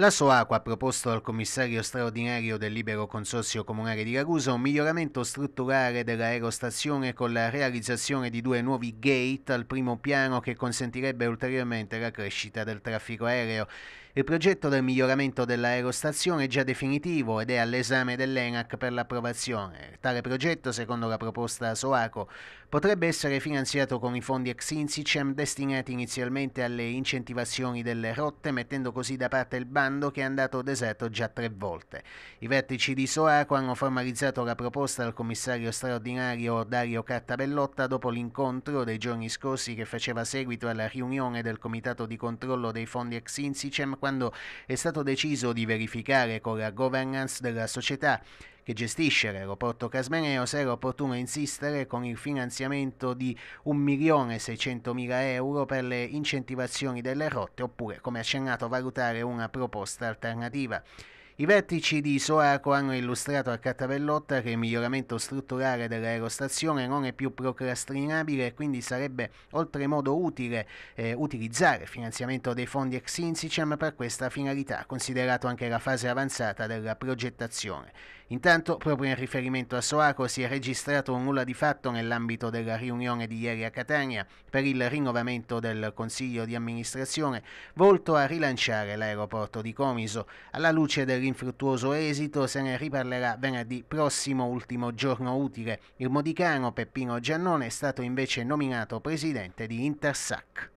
La SOACO ha proposto al commissario straordinario del Libero Consorzio Comunale di Ragusa un miglioramento strutturale dell'aerostazione con la realizzazione di due nuovi gate al primo piano che consentirebbe ulteriormente la crescita del traffico aereo. Il progetto del miglioramento dell'aerostazione è già definitivo ed è all'esame dell'ENAC per l'approvazione. Tale progetto, secondo la proposta SOACO, potrebbe essere finanziato con i fondi ex Insicem destinati inizialmente alle incentivazioni delle rotte, mettendo così da parte il banco comando che è andato deserto già tre volte. I vertici di Soaco hanno formalizzato la proposta al commissario straordinario Dario Cartabellotta dopo l'incontro dei giorni scorsi che faceva seguito alla riunione del Comitato di controllo dei fondi ex Insicem quando è stato deciso di verificare con la governance della società che gestisce l'aeroporto Casmeneo se era opportuno insistere con il finanziamento di 1.600.000 euro per le incentivazioni delle rotte oppure, come accennato, valutare una proposta alternativa. I vertici di Soaco hanno illustrato a Cattavellotta che il miglioramento strutturale dell'aerostazione non è più procrastinabile e quindi sarebbe oltremodo utile eh, utilizzare il finanziamento dei fondi ex Insicem per questa finalità, considerato anche la fase avanzata della progettazione. Intanto, proprio in riferimento a Soaco, si è registrato un nulla di fatto nell'ambito della riunione di ieri a Catania per il rinnovamento del Consiglio di amministrazione volto a rilanciare l'aeroporto di Comiso. Alla luce dell'infruttuoso esito se ne riparlerà venerdì prossimo, ultimo giorno utile. Il modicano Peppino Giannone è stato invece nominato presidente di Intersac.